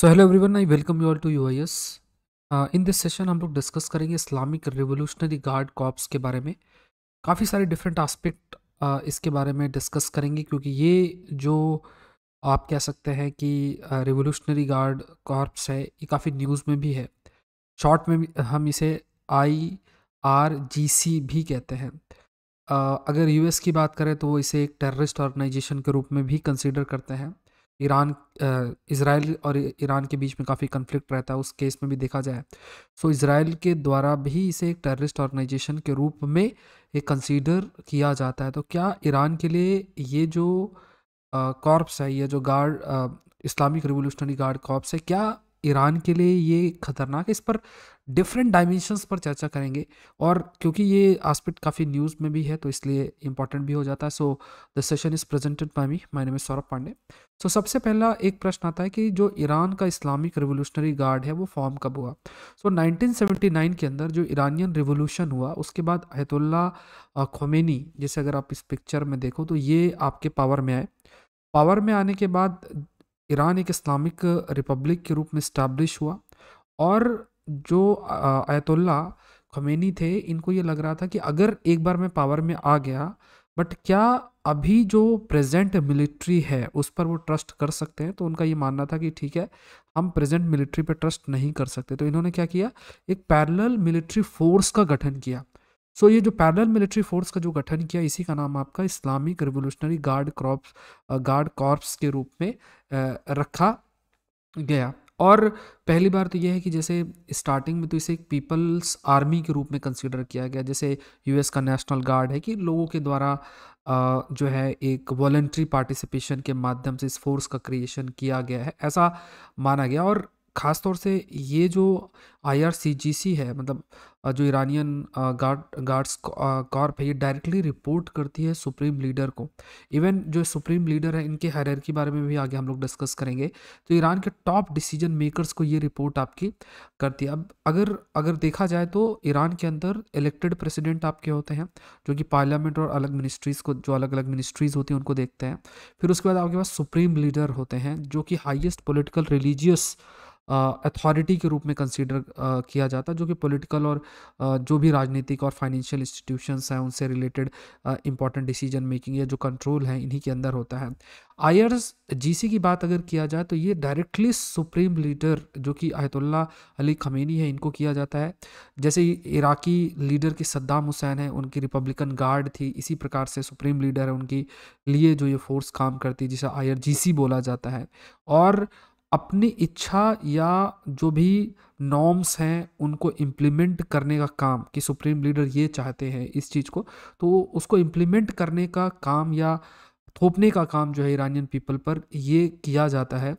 so hello everyone I welcome you all to U I S in this session हम लोग discuss करेंगे Islamic revolutionary guard cops के बारे में काफ़ी सारे डिफरेंट आस्पेक्ट uh, इसके बारे में डिस्कस करेंगे क्योंकि ये जो आप कह सकते हैं कि रिवोल्यूशनरी गार्ड कॉर्प्स है ये काफ़ी न्यूज़ में भी है शॉर्ट में हम इसे आई आर जी सी भी कहते हैं uh, अगर एस की बात करें तो वो इसे एक टेररिस्ट ऑर्गेनाइजेशन के रूप में भी कंसिडर करते हैं ईरान इसराइल और ईरान के बीच में काफ़ी कन्फ्लिक्ट रहता है उस केस में भी देखा जाए सो इसराइल के द्वारा भी इसे एक टेररिस्ट ऑर्गेनाइजेशन के रूप में ये कंसीडर किया जाता है तो क्या ईरान के लिए ये जो कॉर्प्स है ये जो guard Islamic revolutionary guard corps है क्या ईरान के लिए ये खतरनाक है इस पर डिफरेंट डायमेंशंस पर चर्चा करेंगे और क्योंकि ये आस्पेक्ट काफ़ी न्यूज़ में भी है तो इसलिए इंपॉर्टेंट भी हो जाता है so the session is presented by me my name is Saurabh Pandey so सबसे पहला एक प्रश्न आता है कि जो ईरान का इस्लामिक रिवोल्यूशनरी गार्ड है वो फॉर्म कब हुआ सो so, 1979 के अंदर जो ईरानियन रिवोल्यूशन हुआ उसके बाद अहतुल्ला खोमेनी जैसे अगर आप इस पिक्चर में देखो तो ये आपके पावर में आए पावर में आने के बाद ईरान एक इस्लामिक रिपब्लिक के रूप में इस्टेब्लिश हुआ और जो आयतुल्ला खमेनी थे इनको ये लग रहा था कि अगर एक बार मैं पावर में आ गया बट क्या अभी जो प्रेजेंट मिलिट्री है उस पर वो ट्रस्ट कर सकते हैं तो उनका ये मानना था कि ठीक है हम प्रेजेंट मिलिट्री पर ट्रस्ट नहीं कर सकते तो इन्होंने क्या किया एक पैरेलल मिलिट्री फोर्स का गठन किया सो so, ये जो पैरेलल मिलिट्री फोर्स का जो गठन किया इसी का नाम आपका Islamic revolutionary guard crops guard corps के रूप में रखा गया और पहली बार तो यह है कि जैसे स्टार्टिंग में तो इसे एक पीपल्स आर्मी के रूप में कंसिडर किया गया जैसे यूएस का नेशनल गार्ड है कि लोगों के द्वारा जो है एक वॉल्ट्री पार्टिसिपेशन के माध्यम से इस फोर्स का क्रिएशन किया गया है ऐसा माना गया और ख़ास तौर से ये जो आई है मतलब जो इरानियन गार्ड गार्ड्स कॉर्प है ये डायरेक्टली रिपोर्ट करती है सुप्रीम लीडर को इवन जो सुप्रीम लीडर है इनके हर के बारे में भी आगे हम लोग डिस्कस करेंगे तो ईरान के टॉप डिसीजन मेकर्स को ये रिपोर्ट आपकी करती है अब अगर अगर देखा जाए तो ईरान के अंदर इलेक्टेड प्रेसिडेंट आपके होते हैं जो कि पार्लियामेंट और अलग मिनिस्ट्रीज़ को जो अलग अलग मिनिस्ट्रीज़ होती हैं उनको देखते हैं फिर उसके बाद आपके पास सुप्रीम लीडर होते हैं जो कि हाइएस्ट पोलिटिकल रिलीजियस अथॉरिटी के रूप में कंसिडर किया जाता जो कि पॉलिटिकल और जो भी राजनीतिक और फाइनेंशियल इंस्टीट्यूशंस हैं उनसे रिलेटेड इंपॉर्टेंट डिसीजन मेकिंग या जो कंट्रोल है इन्हीं के अंदर होता है आयर्स जीसी की बात अगर किया जाए तो ये डायरेक्टली सुप्रीम लीडर जो कि आयतुल्ला अली खमेनी है इनको किया जाता है जैसे इराकी लीडर की सद्दाम हुसैन है उनकी रिपब्लिकन गार्ड थी इसी प्रकार से सुप्रीम लीडर है उनकी लिए जो ये फोर्स काम करती है जिसे आयर बोला जाता है और अपनी इच्छा या जो भी नॉर्म्स हैं उनको इम्प्लीमेंट करने का काम कि सुप्रीम लीडर ये चाहते हैं इस चीज़ को तो उसको इम्प्लीमेंट करने का काम या थोपने का काम जो है ईरानियन पीपल पर ये किया जाता है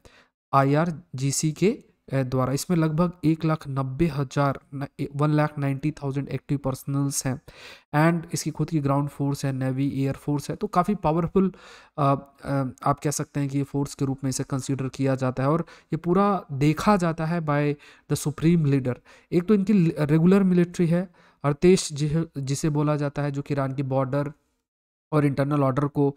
आईआरजीसी के द्वारा इसमें लगभग एक लाख नब्बे हज़ार one lakh ninety thousand active personals हैं एंड इसकी खुद की ग्राउंड फोर्स है नेवी एयर फोर्स है तो काफ़ी पावरफुल आप कह सकते हैं कि ये फोर्स के रूप में इसे कंसीडर किया जाता है और ये पूरा देखा जाता है बाय द सुप्रीम लीडर एक तो इनकी रेगुलर मिलिट्री है अरतेश जिसे बोला जाता है जो कि ईरान की बॉर्डर और इंटरनल ऑर्डर को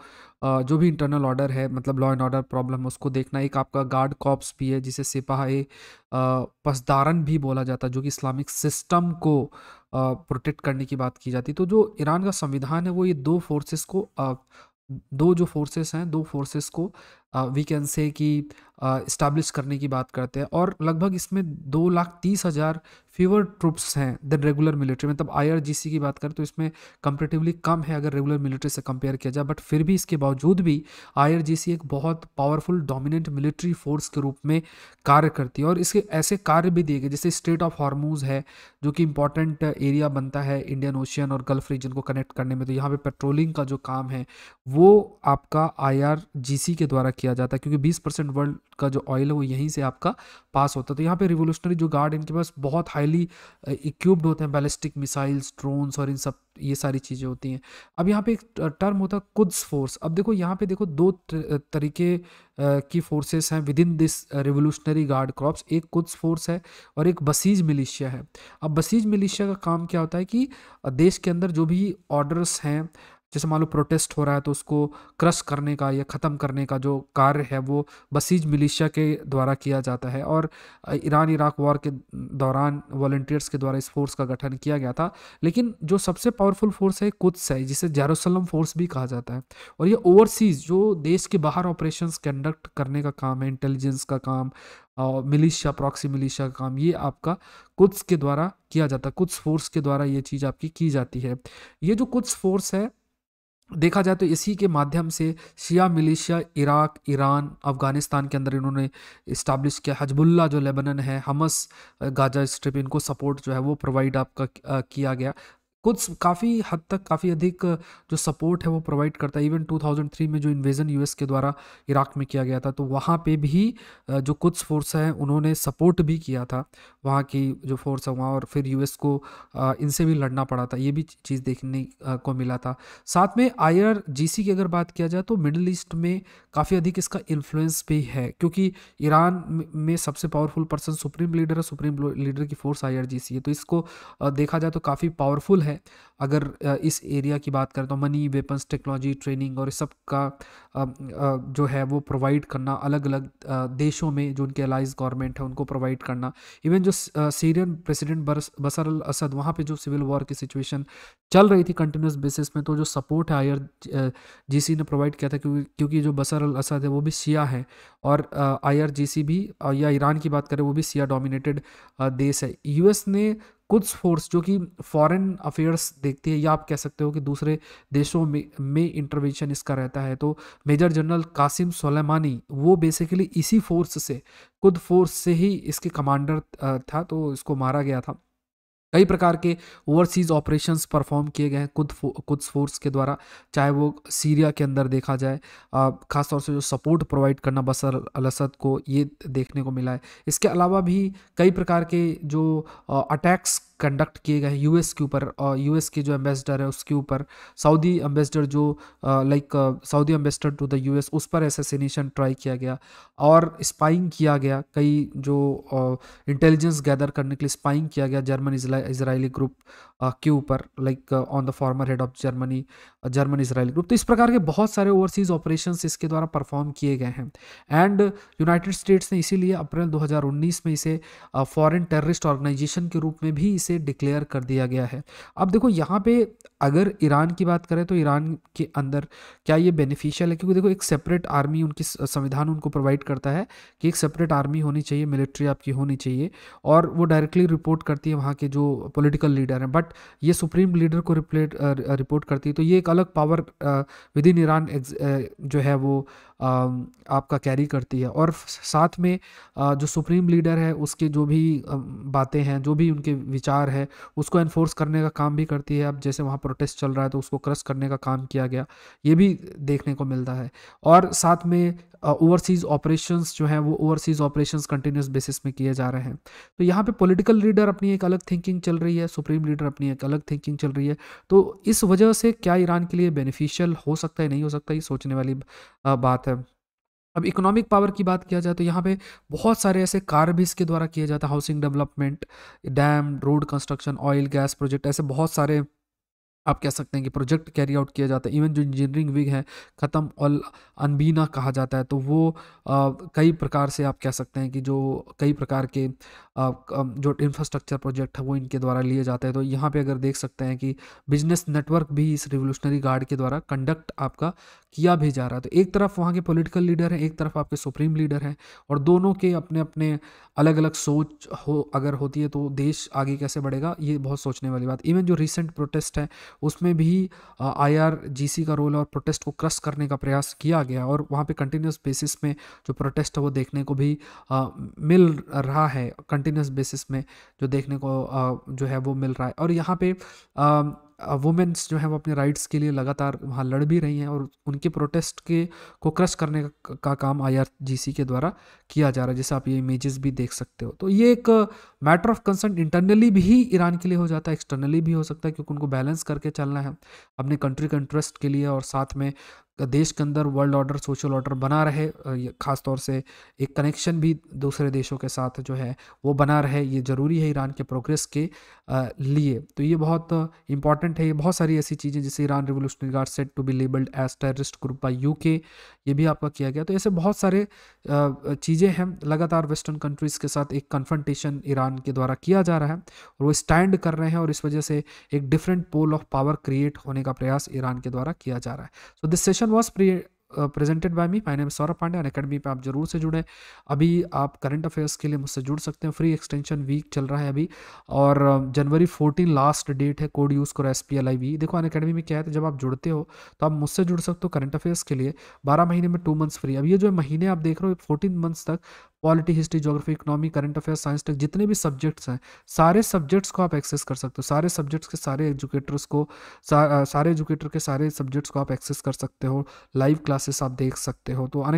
जो भी इंटरनल ऑर्डर है मतलब लॉ एंड ऑर्डर प्रॉब्लम उसको देखना एक आपका गार्ड कॉप्स भी है जिसे सिपाही पसदारन भी बोला जाता है जो कि इस्लामिक सिस्टम को प्रोटेक्ट करने की बात की जाती तो जो ईरान का संविधान है वो ये दो फोर्सेस को दो जो फोर्सेस हैं दो फोर्सेस को वी कैन से कि इस्टाब्लिश करने की बात करते हैं और लगभग इसमें दो लाख तीस हज़ार फीवर ट्रुप्स हैं देन रेगुलर मिलिट्री मतलब आईआरजीसी की बात करें तो इसमें कंपेरेटिवली कम है अगर रेगुलर मिलिट्री से कंपेयर किया जाए बट फिर भी इसके बावजूद भी आईआरजीसी एक बहुत पावरफुल डोमिनेंट मिलिट्री फोर्स के रूप में कार्य करती है और इसके ऐसे कार्य भी दिए गए जैसे स्टेट ऑफ हॉर्मूज है जो कि इंपॉर्टेंट एरिया बनता है इंडियन ओशियन और गल्फ रीजन को कनेक्ट करने में तो यहाँ पर पेट्रोलिंग का जो काम है वो आपका आई के द्वारा किया जाता है क्योंकि बीस परसेंट वर्ल्ड का जो ऑयल है वो यहीं से आपका पास होता है तो यहाँ पे रिवोल्यूशनरी जो गार्ड इनके पास बहुत हाईली इक्विप्ड होते हैं बैलिस्टिक मिसाइल्स ड्रोन्स और इन सब ये सारी चीज़ें होती हैं अब यहाँ पे एक टर्म होता है कुद्स फोर्स अब देखो यहाँ पे देखो दो तरीके की फोर्सेस हैं within this revolutionary guard crops एक कुद्स फोर्स है और एक बसीज मिलिशिया है अब बसीज मिलिशिया का काम क्या होता है कि देश के अंदर जो भी ऑर्डर्स हैं जैसे मान लो प्रोटेस्ट हो रहा है तो उसको क्रश करने का या ख़त्म करने का जो कार्य है वो बसीज मिलिशिया के द्वारा किया जाता है और ईरान इराक वॉर के दौरान वॉल्टियर्स के द्वारा इस फोर्स का गठन किया गया था लेकिन जो सबसे पावरफुल फोर्स है कुत्स है जिसे जेरोसलम फोर्स भी कहा जाता है और ये ओवरसीज जो देश के बाहर ऑपरेशन कंडक्ट करने का काम है इंटेलिजेंस का काम और मिलिशिया प्रॉक्सी मिलिशिया का काम ये आपका कुछ के द्वारा किया जाता है कुछ फोर्स के द्वारा ये चीज़ आपकी की जाती है ये जो कुछ फोर्स है देखा जाए तो इसी के माध्यम से Shia militia Iraq Iran Afghanistan के अंदर इन्होंने इस्टाब्लिश किया हजबुल्ला जो लेबनन है हमस गाजा स्ट्रिप इनको सपोर्ट जो है वो प्रोवाइड आपका किया गया कुछ काफ़ी हद तक काफ़ी अधिक जो सपोर्ट है वो प्रोवाइड करता है इवन 2003 में जो इन्वेजन यूएस के द्वारा इराक में किया गया था तो वहाँ पे भी जो कुछ फोर्स है उन्होंने सपोर्ट भी किया था वहाँ की जो फोर्स है वहाँ और फिर यूएस को इनसे भी लड़ना पड़ा था ये भी चीज़ देखने को मिला था साथ में आई की अगर बात किया जाए तो मिडल ईस्ट में काफ़ी अधिक इसका इन्फ्लुएंस भी है क्योंकि ईरान में सबसे पावरफुल पर्सन सुप्रीम लीडर है सुप्रीम लीडर की फोर्स आई है तो इसको देखा जाए तो काफ़ी पावरफुल है है अगर इस एरिया की बात करें तो मनी वेपन्स टेक्नोलॉजी ट्रेनिंग और सब का जो है वो प्रोवाइड करना अलग अलग देशों में जो उनके अलाइज गवर्नमेंट है उनको प्रोवाइड करना इवन जो सीरियन प्रेसिडेंट बसर अल असद वहाँ पे जो सिविल वॉर की सिचुएशन चल रही थी कंटिन्यूस बेसिस में तो जो सपोर्ट है आयर जी ने प्रोवाइड किया था क्योंकि क्योंकि जो बसर अल असद है वो भी सिया है और आई भी या ईरान की बात करें वो भी सिया डोमिनेटेड देश है यूएस ने कुछ फोर्स जो कि फॉरेन अफेयर्स देखती है या आप कह सकते हो कि दूसरे देशों में में इंटरवेंशन इसका रहता है तो मेजर जनरल कासिम सोलेमानी वो बेसिकली इसी फोर्स से खुद फोर्स से ही इसके कमांडर था तो इसको मारा गया था कई प्रकार के ओवरसीज़ ऑपरेशंस परफॉर्म किए गए हैं खुद खुद फोर्स के द्वारा चाहे वो सीरिया के अंदर देखा जाए ख़ासतौर से जो सपोर्ट प्रोवाइड करना बसर अल असद को ये देखने को मिला है इसके अलावा भी कई प्रकार के जो अटैक्स कंडक्ट किए गए हैं यूएस के ऊपर और यूएस के जो एम्बेसडर है उसके ऊपर सऊदी एम्बेसडर जो like Saudi ambassador to the US उस पर एसेसिनेशन ट्राई किया गया और स्पाइंग किया गया कई जो इंटेलिजेंस गैदर करने के लिए स्पाइंग किया गया जर्मन इसराइली ग्रुप के ऊपर like on the former head of Germany German Israeli group तो इस प्रकार के बहुत सारे ओवरसीज ऑपरेशन इसके द्वारा परफॉर्म किए गए हैं एंड यूनाइटेड स्टेट्स ने इसीलिए अप्रैल 2019 में इसे फॉरेन टेररिस्ट ऑर्गेनाइजेशन के रूप में भी इसे से डिक्लेयर कर दिया गया है अब देखो यहाँ पे अगर ईरान की बात करें तो ईरान के अंदर क्या ये बेनिफिशियल है क्योंकि देखो एक सेपरेट आर्मी उनकी संविधान उनको प्रोवाइड करता है कि एक सेपरेट आर्मी होनी चाहिए मिलिट्री आपकी होनी चाहिए और वो डायरेक्टली रिपोर्ट करती है वहाँ के जो पोलिटिकल लीडर हैं बट ये सुप्रीम लीडर को रिप्लेट रिपोर्ट करती है तो ये एक अलग पावर विद इन ईरान जो है वो आपका कैरी करती है और साथ में जो सुप्रीम लीडर है उसके जो भी बातें हैं जो भी उनके विचार स्टार है उसको एनफोर्स करने का काम भी करती है अब जैसे वहाँ प्रोटेस्ट चल रहा है तो उसको क्रश करने का काम किया गया ये भी देखने को मिलता है और साथ में ओवरसीज़ ऑपरेशंस जो हैं वो ओवरसीज़ ऑपरेशंस कंटिन्यूस बेसिस में किए जा रहे हैं तो यहाँ पे पॉलिटिकल लीडर अपनी एक अलग थिंकिंग चल रही है सुप्रीम लीडर अपनी एक अलग थिंकिंग चल रही है तो इस वजह से क्या ईरान के लिए बेनिफिशियल हो सकता है नहीं हो सकता ये सोचने वाली बात है अब इकोनॉमिक पावर की बात किया जाए तो यहाँ पे बहुत सारे ऐसे कार्य भी इसके द्वारा किए जाते हैं housing development dam road construction oil gas project ऐसे बहुत सारे आप कह सकते हैं कि प्रोजेक्ट कैरी आउट किया जाता है इवन जो इंजीनियरिंग विग है ख़त्म और अनबीना कहा जाता है तो वो आ, कई प्रकार से आप कह सकते हैं कि जो कई प्रकार के जो इंफ्रास्ट्रक्चर प्रोजेक्ट है वो इनके द्वारा लिए जाते हैं तो यहाँ पे अगर देख सकते हैं कि बिजनेस नेटवर्क भी इस रिवोल्यूशनरी गार्ड के द्वारा कंडक्ट आपका किया भी जा रहा है तो एक तरफ वहाँ के पॉलिटिकल लीडर हैं एक तरफ आपके सुप्रीम लीडर हैं और दोनों के अपने अपने अलग अलग सोच हो अगर होती है तो देश आगे कैसे बढ़ेगा ये बहुत सोचने वाली बात इवन जो रिसेंट प्रोटेस्ट है उसमें भी आईआरजीसी का रोल और प्रोटेस्ट को क्रश करने का प्रयास किया गया और वहाँ पे कंटिन्यूस बेसिस में जो प्रोटेस्ट है वो देखने को भी आ, मिल रहा है कंटिन्यूस बेसिस में जो देखने को जो है वो मिल रहा है और यहाँ पे वुमेन्स जो है वो अपने राइट्स के लिए लगातार वहाँ लड़ भी रही हैं और उनके प्रोटेस्ट के को क्रश करने का, का काम आईआरजीसी के द्वारा किया जा रहा है जैसे आप ये इमेजेस भी देख सकते हो तो ये एक मैटर ऑफ कंसर्न इंटरनली भी ईरान के लिए हो जाता है एक्सटर्नली भी हो सकता है क्योंकि उनको बैलेंस करके चलना है अपने कंट्री के इंटरेस्ट के लिए और साथ में देश के अंदर वर्ल्ड ऑर्डर सोशल ऑर्डर बना रहे ख़ास तौर से एक कनेक्शन भी दूसरे देशों के साथ जो है वो बना रहे ये ज़रूरी है ईरान के प्रोग्रेस के लिए तो ये बहुत इंपॉर्टेंट है ये बहुत सारी ऐसी चीज़ें जैसे Iran revolutionary guard set to be labelled as terrorist group by U ये भी आपका किया गया तो ऐसे बहुत सारे चीज़ें हैं लगातार वेस्टर्न कंट्रीज़ के साथ एक कन्फ्रंटेशन ईरान के द्वारा किया जा रहा है और वो स्टैंड कर रहे हैं और इस वजह से एक different pole of power create होने का प्रयास ईरान के द्वारा किया जा रहा है so this session question was pre presented by me my name Saurabh Pandey और अकेडमी पर आप जरूर से जुड़ें अभी आप करंट अफेयर्स के लिए मुझसे जुड़ सकते हैं फ्री एक्सटेंशन वीक चल रहा है अभी और जनवरी फोर्टीन लास्ट डेट है कोड यूज़ करो S P L I V देखो अन अकेडमी में क्या है तो जब आप जुड़ते हो तो आप मुझसे जुड़ सकते हो करंट अफेयर्स के लिए बारह महीने में टू मंथ्स फ्री अब ये जो महीने आप देख रहे हो फोर्टीन मंथ्स तक polity history geography economy current affairs science tech जितने भी सब्जेक्ट्स हैं सारे सब्जेक्ट्स को आप एक्सेस कर सकते हो सारे सब्जेक्ट्स के सारे एजुकेटर्स को सा, सारे एजुकेटर के सारे सब्जेक्ट्स को आप एक्सेस कर सकते हो लाइव क्लास क्लासेस आप देख सकते हो तो अन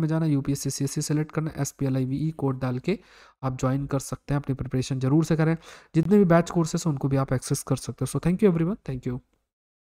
में जाना यू पी सेलेक्ट करना एस पी कोड डाल के आप ज्वाइन कर सकते हैं अपनी प्रिपरेशन जरूर से करें जितने भी बैच कोर्सेस हैं उनको भी आप एक्सेस कर सकते हो so thank you everyone thank you